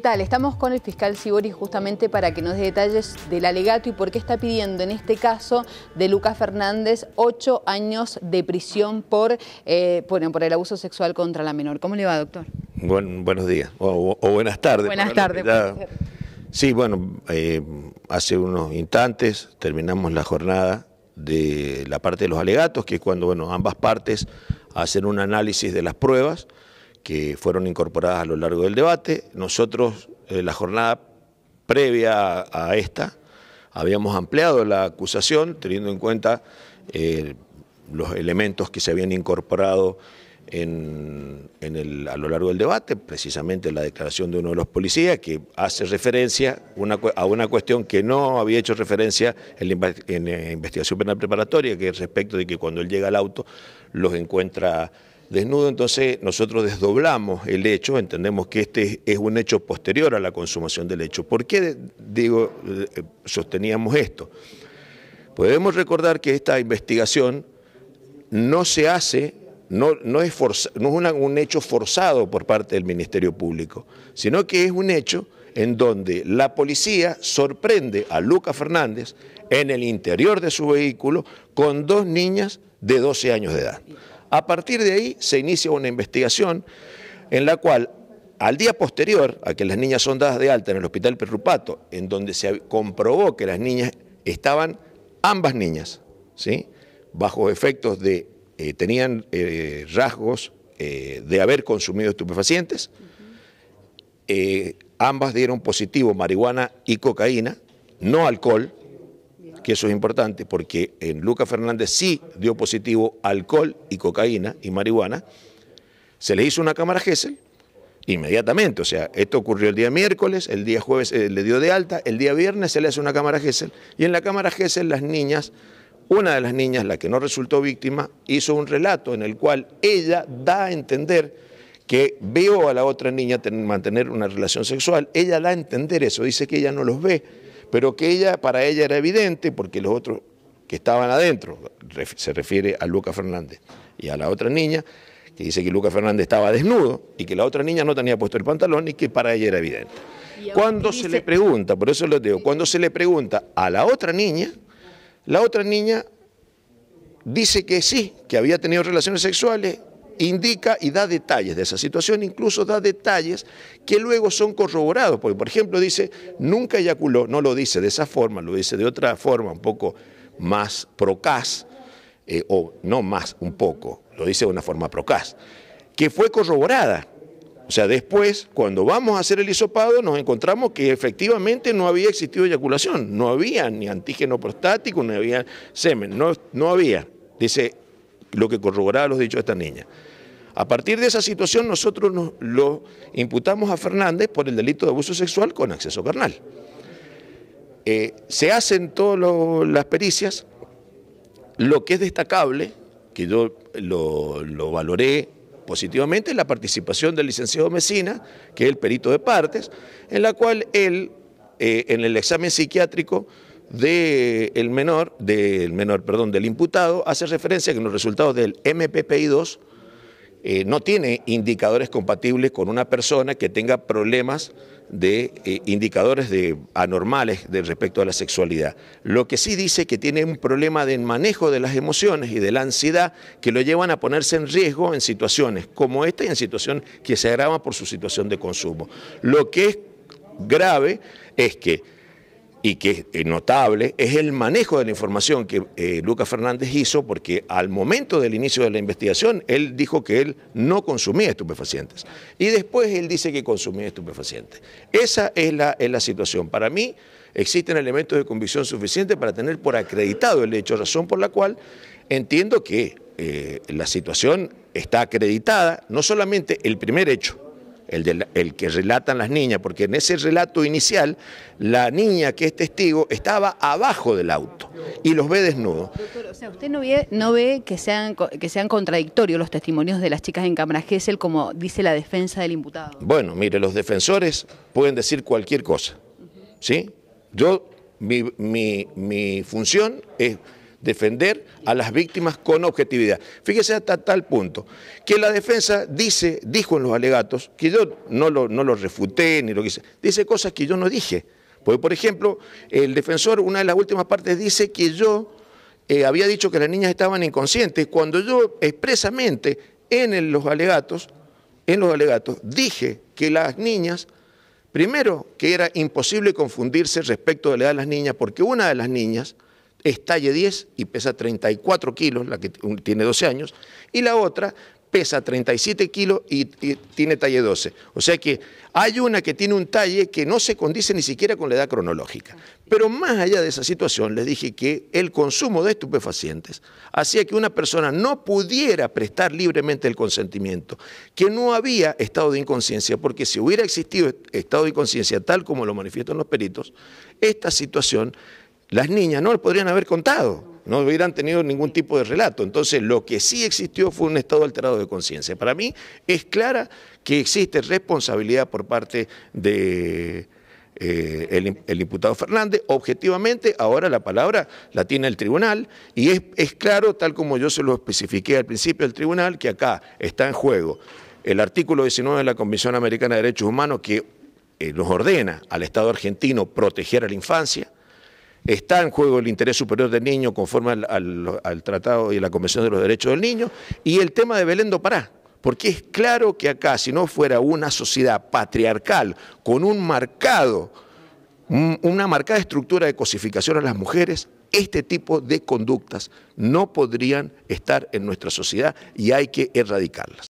Tal, estamos con el fiscal Sibori justamente para que nos dé detalles del alegato y por qué está pidiendo en este caso de Lucas Fernández ocho años de prisión por, eh, por, el abuso sexual contra la menor. ¿Cómo le va, doctor? Buen, buenos días o, buenas tardes. Buenas tardes. Sí, bueno, eh, hace unos instantes terminamos la jornada de la parte de los alegatos, que es cuando bueno, ambas partes hacen un análisis de las pruebas que fueron incorporadas a lo largo del debate. Nosotros, eh, la jornada previa a, esta, habíamos ampliado la acusación teniendo en cuenta eh, los elementos que se habían incorporado en, a lo largo del debate, precisamente la declaración de uno de los policías que hace referencia a una cuestión que no había hecho referencia en en la eh, investigación penal preparatoria, que es respecto de que cuando él llega al auto los encuentra desnudo, entonces nosotros desdoblamos el hecho, entendemos que este es un hecho posterior a la consumación del hecho. ¿Por qué, digo, eh, sosteníamos esto? Podemos recordar que esta investigación no se hace, no, es, un hecho forzado por parte del Ministerio Público, sino que es un hecho en donde la policía sorprende a Lucas Fernández en el interior de su vehículo con dos niñas de 12 años de edad. A partir de ahí se inicia una investigación en la cual al día posterior a que las niñas son dadas de alta en el hospital Perrupato, en donde se comprobó que las niñas estaban, ambas niñas, ¿sí? bajo efectos de, eh, tenían eh, rasgos eh, de haber consumido estupefacientes, ambas dieron positivo marihuana y cocaína, no alcohol, que eso es importante porque en Luca Fernández sí dio positivo alcohol y cocaína y marihuana. Se le hizo una cámara Gesell inmediatamente, o sea, esto ocurrió el día miércoles, el día jueves eh, le dio de alta, el día viernes se le hace una cámara Gesell y en la cámara Gesell las niñas, una de las niñas, la que no resultó víctima, hizo un relato en el cual ella da a entender que vio a la otra niña mantener una relación sexual, ella da a entender eso, dice que ella no los ve, pero que ella, para ella era evidente porque los otros que estaban adentro, se refiere a Lucas Fernández y a la otra niña, que dice que Lucas Fernández estaba desnudo y que la otra niña no tenía puesto el pantalón y que para ella era evidente. Cuando se le pregunta, por eso lo digo, cuando se le pregunta a la otra niña, la otra niña dice que sí, que había tenido relaciones sexuales indica y da detalles de esa situación, incluso da detalles que luego son corroborados, porque por ejemplo dice, nunca eyaculó, no lo dice de esa forma, lo dice de otra forma, un poco más procaz, eh, o no más un poco, lo dice de una forma procaz, que fue corroborada. O sea, después, cuando vamos a hacer el isopado, nos encontramos que efectivamente no había existido eyaculación, no había ni antígeno prostático, no había semen, no, no había. Dice, lo que corroboraba los dichos de esta niña. A partir de esa situación nosotros lo imputamos a Fernández por el delito de abuso sexual con acceso carnal. Eh, se hacen todas las pericias, lo que es destacable, que yo lo, valoré positivamente, es la participación del licenciado Mesina, que es el perito de partes, en la cual él, eh, en el examen psiquiátrico, del menor, del menor, perdón, del imputado, hace referencia que en los resultados del MPPI 2 eh, no tiene indicadores compatibles con una persona que tenga problemas de eh, indicadores de anormales de respecto a la sexualidad. Lo que sí dice que tiene un problema de manejo de las emociones y de la ansiedad que lo llevan a ponerse en riesgo en situaciones como esta y en situaciones que se agravan por su situación de consumo. Lo que es grave es que y que es eh, notable, es el manejo de la información que eh, Lucas Fernández hizo, porque al momento del inicio de la investigación, él dijo que él no consumía estupefacientes. Y después él dice que consumía estupefacientes. Esa es la, situación. Para mí, existen elementos de convicción suficientes para tener por acreditado el hecho, razón por la cual entiendo que eh, la situación está acreditada, no solamente el primer hecho, el, que relatan las niñas, porque en ese relato inicial la niña que es testigo estaba abajo del auto y los ve desnudos. Doctor, o sea, usted no ve, que, sean, que sean contradictorios los testimonios de las chicas en Cámara Gesell como dice la defensa del imputado. Bueno, mire, los defensores pueden decir cualquier cosa, ¿sí? Yo, mi función es defender a las víctimas con objetividad. Fíjese hasta tal punto que la defensa dice, dijo en los alegatos, que yo no lo, refuté ni lo hice. dice cosas que yo no dije. Porque, por ejemplo, el defensor, una de las últimas partes, dice que yo eh, había dicho que las niñas estaban inconscientes, cuando yo expresamente en los alegatos, en los alegatos, dije que las niñas Primero, que era imposible confundirse respecto de la edad de las niñas, porque una de las niñas es talle 10 y pesa 34 kilos, la que tiene 12 años, y la otra pesa 37 kilos y, y, tiene talle 12. O sea que hay una que tiene un talle que no se condice ni siquiera con la edad cronológica. Pero más allá de esa situación, les dije que el consumo de estupefacientes hacía que una persona no pudiera prestar libremente el consentimiento, que no había estado de inconsciencia, porque si hubiera existido estado de inconsciencia tal como lo manifiestan los peritos, esta situación las niñas no lo podrían haber contado, no hubieran tenido ningún tipo de relato. Entonces, lo que sí existió fue un estado alterado de conciencia. Para mí es clara que existe responsabilidad por parte de... Eh, el, imputado Fernández. Objetivamente, ahora la palabra la tiene el tribunal y es, claro, tal como yo se lo especifiqué al principio del tribunal, que acá está en juego el artículo 19 de la Convención Americana de Derechos Humanos que eh, nos ordena al Estado argentino proteger a la infancia Está en juego el interés superior del niño conforme al, Tratado y la Convención de los Derechos del Niño. Y el tema de Belén do Pará, porque es claro que acá, si no fuera una sociedad patriarcal con un marcado, una marcada estructura de cosificación a las mujeres, este tipo de conductas no podrían estar en nuestra sociedad y hay que erradicarlas.